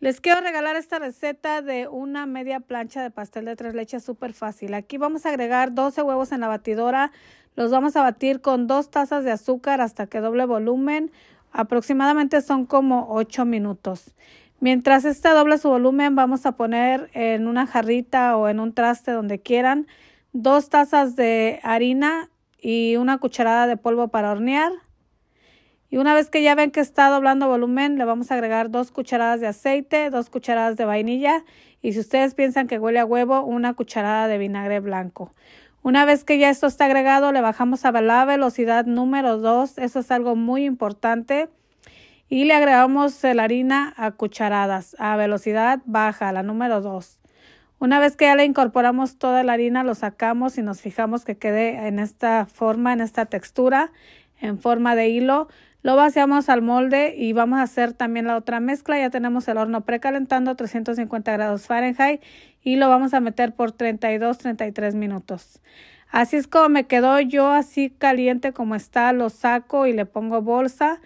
Les quiero regalar esta receta de una media plancha de pastel de tres leches súper fácil. Aquí vamos a agregar 12 huevos en la batidora. Los vamos a batir con dos tazas de azúcar hasta que doble volumen. Aproximadamente son como 8 minutos. Mientras esta doble su volumen, vamos a poner en una jarrita o en un traste donde quieran dos tazas de harina y una cucharada de polvo para hornear y una vez que ya ven que está doblando volumen, le vamos a agregar dos cucharadas de aceite, dos cucharadas de vainilla y si ustedes piensan que huele a huevo, una cucharada de vinagre blanco. Una vez que ya esto está agregado, le bajamos a la velocidad número 2. Eso es algo muy importante. Y le agregamos la harina a cucharadas a velocidad baja, la número 2. Una vez que ya le incorporamos toda la harina, lo sacamos y nos fijamos que quede en esta forma, en esta textura, en forma de hilo. Lo vaciamos al molde y vamos a hacer también la otra mezcla. Ya tenemos el horno precalentando a 350 grados Fahrenheit y lo vamos a meter por 32-33 minutos. Así es como me quedó yo así caliente como está, lo saco y le pongo bolsa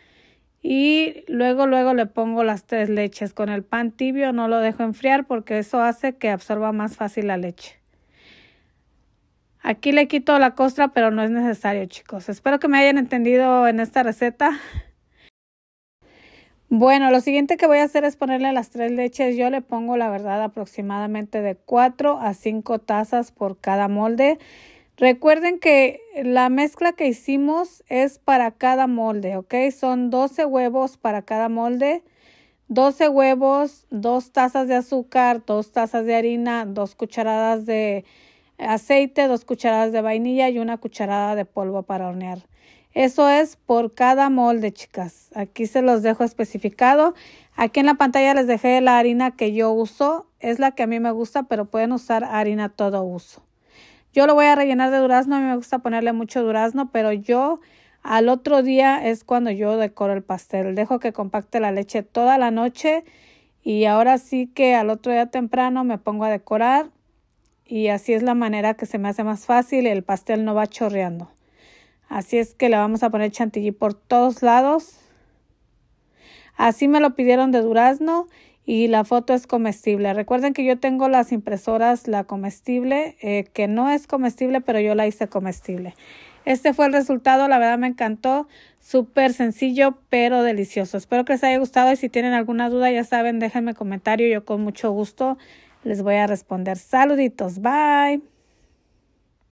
y luego luego le pongo las tres leches con el pan tibio, no lo dejo enfriar porque eso hace que absorba más fácil la leche. Aquí le quito la costra, pero no es necesario, chicos. Espero que me hayan entendido en esta receta. Bueno, lo siguiente que voy a hacer es ponerle las tres leches. Yo le pongo, la verdad, aproximadamente de 4 a 5 tazas por cada molde. Recuerden que la mezcla que hicimos es para cada molde, ¿ok? Son 12 huevos para cada molde. 12 huevos, 2 tazas de azúcar, 2 tazas de harina, 2 cucharadas de aceite, dos cucharadas de vainilla y una cucharada de polvo para hornear. Eso es por cada molde, chicas. Aquí se los dejo especificado. Aquí en la pantalla les dejé la harina que yo uso. Es la que a mí me gusta, pero pueden usar harina todo uso. Yo lo voy a rellenar de durazno. A mí me gusta ponerle mucho durazno, pero yo al otro día es cuando yo decoro el pastel. Dejo que compacte la leche toda la noche y ahora sí que al otro día temprano me pongo a decorar y así es la manera que se me hace más fácil el pastel no va chorreando. Así es que le vamos a poner chantilly por todos lados. Así me lo pidieron de durazno y la foto es comestible. Recuerden que yo tengo las impresoras, la comestible, eh, que no es comestible, pero yo la hice comestible. Este fue el resultado, la verdad me encantó, súper sencillo pero delicioso. Espero que les haya gustado y si tienen alguna duda ya saben, déjenme comentario, yo con mucho gusto les voy a responder. Saluditos, bye.